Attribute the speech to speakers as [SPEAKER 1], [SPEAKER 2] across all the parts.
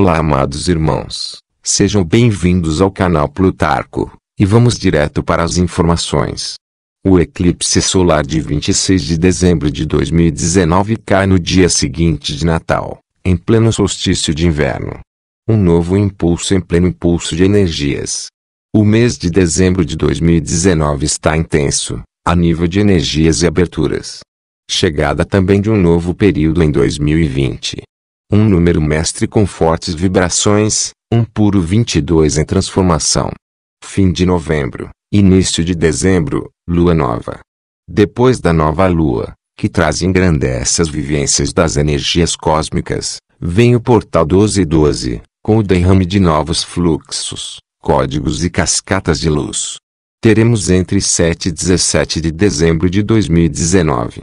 [SPEAKER 1] Olá, amados irmãos. Sejam bem-vindos ao canal Plutarco, e vamos direto para as informações. O eclipse solar de 26 de dezembro de 2019 cai no dia seguinte de Natal, em pleno solstício de inverno. Um novo impulso em pleno impulso de energias. O mês de dezembro de 2019 está intenso, a nível de energias e aberturas. Chegada também de um novo período em 2020 um número mestre com fortes vibrações, um puro 22 em transformação. Fim de novembro, início de dezembro, lua nova. Depois da nova lua, que traz e engrandece as vivências das energias cósmicas, vem o portal 1212, com o derrame de novos fluxos, códigos e cascatas de luz. Teremos entre 7 e 17 de dezembro de 2019.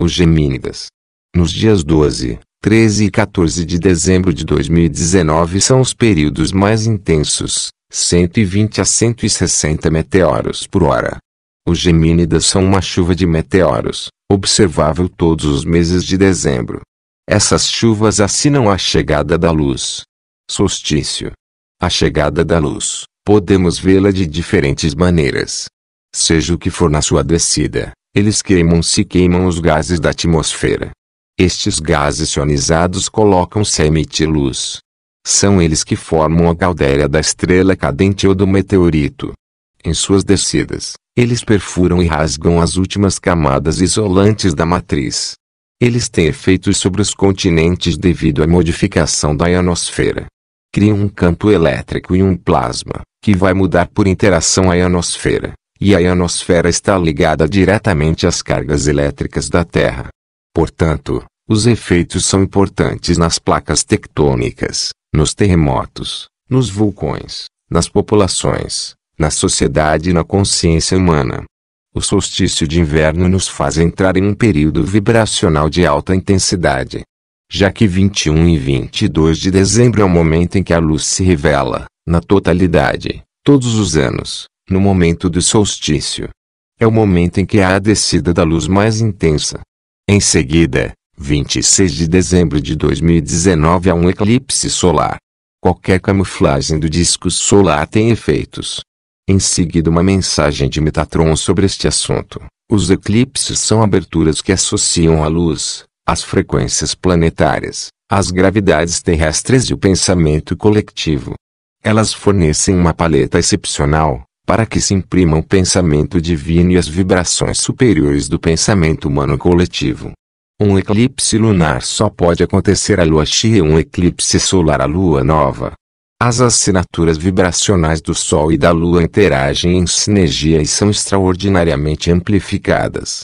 [SPEAKER 1] Os Gemínidas. Nos dias 12, 13 e 14 de dezembro de 2019 são os períodos mais intensos, 120 a 160 meteoros por hora. Os Gemínidas são uma chuva de meteoros, observável todos os meses de dezembro. Essas chuvas assinam a chegada da luz. Solstício. A chegada da luz, podemos vê-la de diferentes maneiras. Seja o que for na sua descida, eles queimam-se queimam os gases da atmosfera, estes gases ionizados colocam-se a emitir luz. São eles que formam a caldeira da estrela cadente ou do meteorito. Em suas descidas, eles perfuram e rasgam as últimas camadas isolantes da matriz. Eles têm efeitos sobre os continentes devido à modificação da ionosfera. Criam um campo elétrico e um plasma, que vai mudar por interação a ionosfera, e a ionosfera está ligada diretamente às cargas elétricas da Terra. Portanto, os efeitos são importantes nas placas tectônicas, nos terremotos, nos vulcões, nas populações, na sociedade e na consciência humana. O solstício de inverno nos faz entrar em um período vibracional de alta intensidade. Já que 21 e 22 de dezembro é o momento em que a luz se revela, na totalidade, todos os anos, no momento do solstício. É o momento em que há a descida da luz mais intensa. Em seguida, 26 de dezembro de 2019 há um eclipse solar. Qualquer camuflagem do disco solar tem efeitos. Em seguida, uma mensagem de Metatron sobre este assunto. Os eclipses são aberturas que associam a luz, as frequências planetárias, as gravidades terrestres e o pensamento coletivo. Elas fornecem uma paleta excepcional, para que se imprimam o pensamento divino e as vibrações superiores do pensamento humano coletivo. Um eclipse lunar só pode acontecer à lua cheia e um eclipse solar à lua nova. As assinaturas vibracionais do Sol e da Lua interagem em sinergia e são extraordinariamente amplificadas.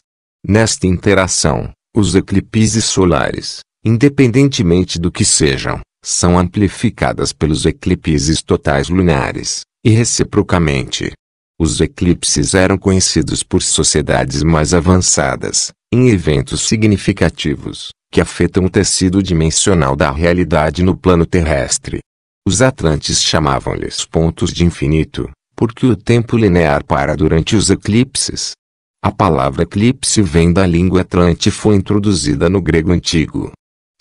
[SPEAKER 1] Nesta interação, os eclipses solares, independentemente do que sejam, são amplificadas pelos eclipses totais lunares, e reciprocamente. Os eclipses eram conhecidos por sociedades mais avançadas, em eventos significativos, que afetam o tecido dimensional da realidade no plano terrestre. Os atlantes chamavam-lhes pontos de infinito, porque o tempo linear para durante os eclipses. A palavra eclipse vem da língua atlante e foi introduzida no grego antigo.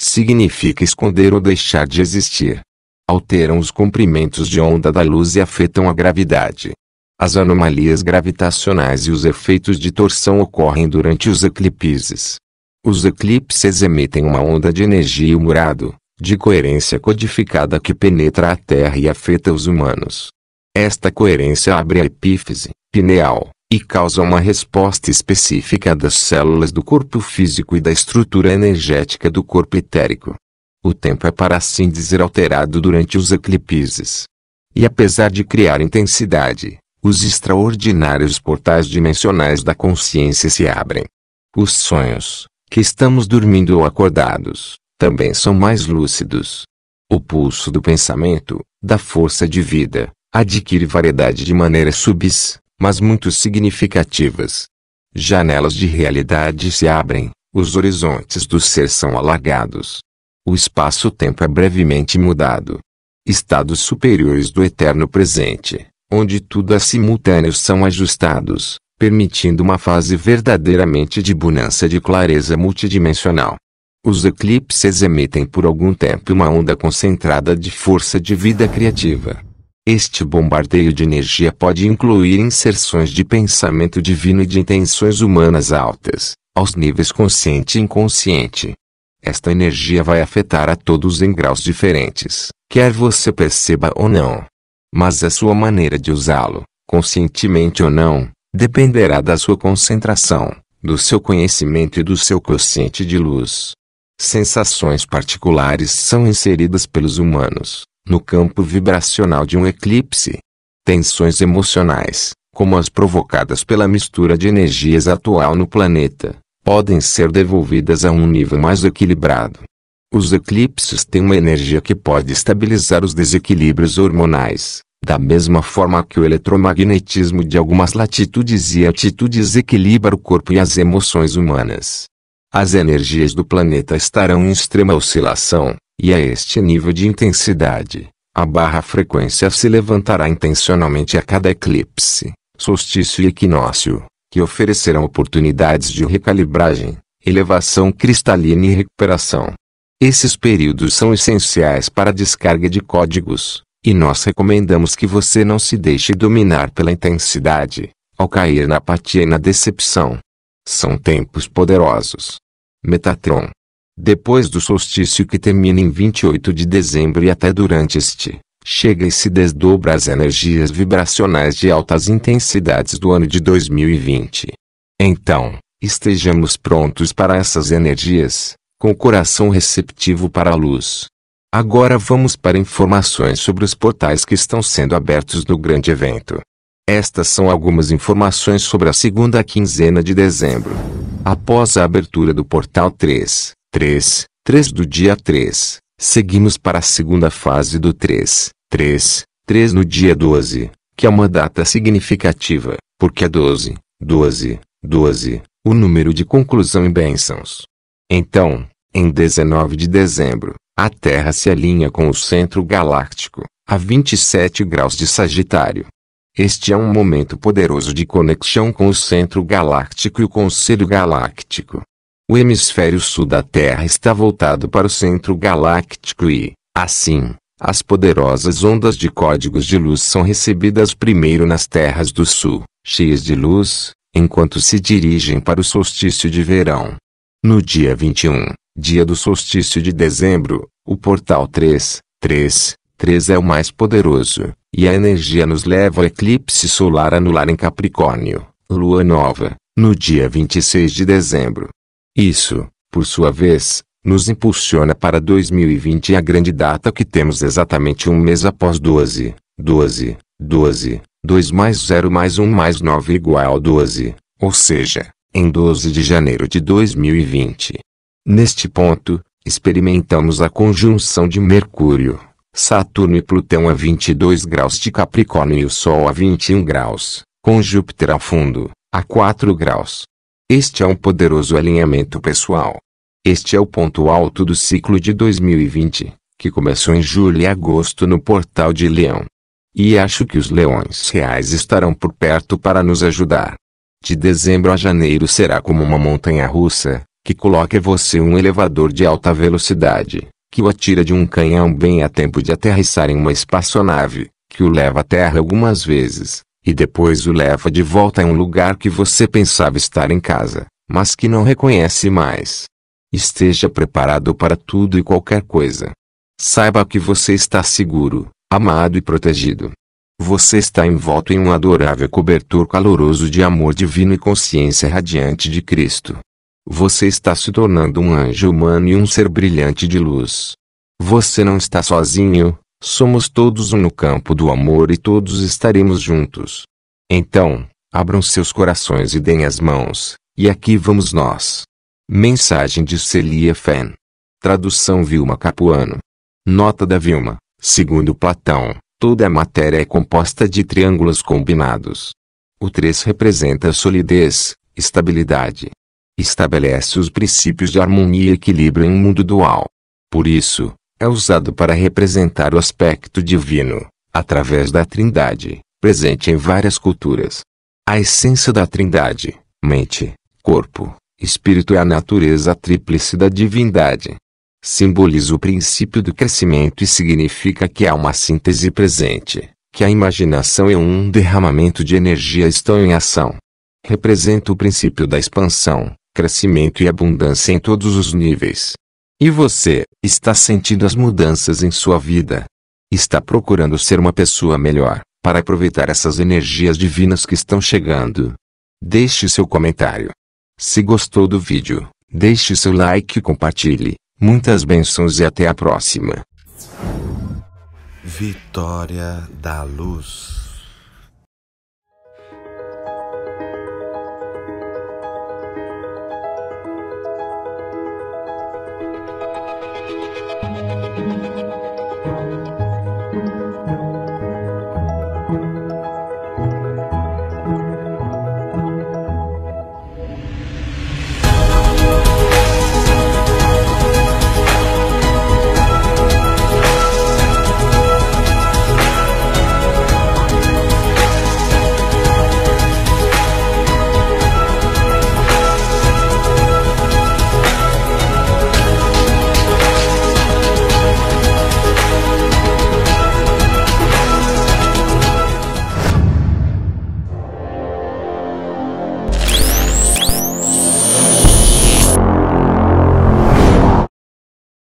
[SPEAKER 1] Significa esconder ou deixar de existir. Alteram os comprimentos de onda da luz e afetam a gravidade. As anomalias gravitacionais e os efeitos de torção ocorrem durante os eclipses. Os eclipses emitem uma onda de energia murado, de coerência codificada que penetra a Terra e afeta os humanos. Esta coerência abre a epífise, pineal, e causa uma resposta específica das células do corpo físico e da estrutura energética do corpo etérico. O tempo é para assim dizer alterado durante os eclipses. E apesar de criar intensidade, os extraordinários portais dimensionais da consciência se abrem. Os sonhos, que estamos dormindo ou acordados, também são mais lúcidos. O pulso do pensamento, da força de vida, adquire variedade de maneiras subis, mas muito significativas. Janelas de realidade se abrem, os horizontes do ser são alargados. O espaço-tempo é brevemente mudado. Estados superiores do eterno presente, onde tudo a simultâneo são ajustados, permitindo uma fase verdadeiramente de bonança de clareza multidimensional. Os eclipses emitem por algum tempo uma onda concentrada de força de vida criativa. Este bombardeio de energia pode incluir inserções de pensamento divino e de intenções humanas altas, aos níveis consciente e inconsciente. Esta energia vai afetar a todos em graus diferentes, quer você perceba ou não. Mas a sua maneira de usá-lo, conscientemente ou não, dependerá da sua concentração, do seu conhecimento e do seu quociente de luz. Sensações particulares são inseridas pelos humanos no campo vibracional de um eclipse. Tensões emocionais, como as provocadas pela mistura de energias atual no planeta, podem ser devolvidas a um nível mais equilibrado, os eclipses têm uma energia que pode estabilizar os desequilíbrios hormonais, da mesma forma que o eletromagnetismo de algumas latitudes e altitudes equilibra o corpo e as emoções humanas. As energias do planeta estarão em extrema oscilação, e a este nível de intensidade, a barra frequência se levantará intencionalmente a cada eclipse, solstício e equinócio, que oferecerão oportunidades de recalibragem, elevação cristalina e recuperação. Esses períodos são essenciais para a descarga de códigos, e nós recomendamos que você não se deixe dominar pela intensidade, ao cair na apatia e na decepção. São tempos poderosos. Metatron. Depois do solstício que termina em 28 de dezembro e até durante este, chega e se desdobra as energias vibracionais de altas intensidades do ano de 2020. Então, estejamos prontos para essas energias, com o coração receptivo para a luz. Agora vamos para informações sobre os portais que estão sendo abertos no grande evento. Estas são algumas informações sobre a segunda quinzena de dezembro. Após a abertura do portal 3, 3, 3 do dia 3, seguimos para a segunda fase do 3, 3, 3 no dia 12, que é uma data significativa, porque é 12, 12, 12, o número de conclusão e bênçãos. Então, em 19 de dezembro, a Terra se alinha com o centro galáctico, a 27 graus de Sagitário. Este é um momento poderoso de conexão com o centro galáctico e o conselho galáctico. O hemisfério sul da Terra está voltado para o centro galáctico e, assim, as poderosas ondas de códigos de luz são recebidas primeiro nas terras do sul, cheias de luz, enquanto se dirigem para o solstício de verão. No dia 21, dia do solstício de dezembro, o portal 3, 3, 3 é o mais poderoso, e a energia nos leva ao eclipse solar anular em Capricórnio, lua nova, no dia 26 de dezembro. Isso, por sua vez, nos impulsiona para 2020 a grande data que temos exatamente um mês após 12, 12, 12, 2 mais 0 mais 1 mais 9 igual a 12, ou seja, em 12 de janeiro de 2020, Neste ponto, experimentamos a conjunção de Mercúrio, Saturno e Plutão a 22 graus de Capricórnio e o Sol a 21 graus, com Júpiter ao fundo, a 4 graus. Este é um poderoso alinhamento pessoal. Este é o ponto alto do ciclo de 2020, que começou em julho e agosto no Portal de Leão. E acho que os leões reais estarão por perto para nos ajudar. De dezembro a janeiro será como uma montanha russa, que coloque você um elevador de alta velocidade, que o atira de um canhão bem a tempo de aterrissar em uma espaçonave, que o leva à terra algumas vezes, e depois o leva de volta a um lugar que você pensava estar em casa, mas que não reconhece mais. Esteja preparado para tudo e qualquer coisa. Saiba que você está seguro, amado e protegido. Você está envolto em um adorável cobertor caloroso de amor divino e consciência radiante de Cristo. Você está se tornando um anjo humano e um ser brilhante de luz. Você não está sozinho, somos todos um no campo do amor e todos estaremos juntos. Então, abram seus corações e deem as mãos, e aqui vamos nós. Mensagem de Celia Fenn. Tradução Vilma Capuano. Nota da Vilma. Segundo Platão, toda a matéria é composta de triângulos combinados. O 3 representa solidez, estabilidade estabelece os princípios de harmonia e equilíbrio em um mundo dual. Por isso, é usado para representar o aspecto divino, através da Trindade, presente em várias culturas. A essência da Trindade, mente, corpo, espírito é a natureza tríplice da divindade. Simboliza o princípio do crescimento e significa que há uma síntese presente, que a imaginação e um derramamento de energia estão em ação. Representa o princípio da expansão, crescimento e abundância em todos os níveis. E você, está sentindo as mudanças em sua vida? Está procurando ser uma pessoa melhor, para aproveitar essas energias divinas que estão chegando? Deixe seu comentário. Se gostou do vídeo, deixe seu like e compartilhe. Muitas bênçãos e até a próxima. Vitória da Luz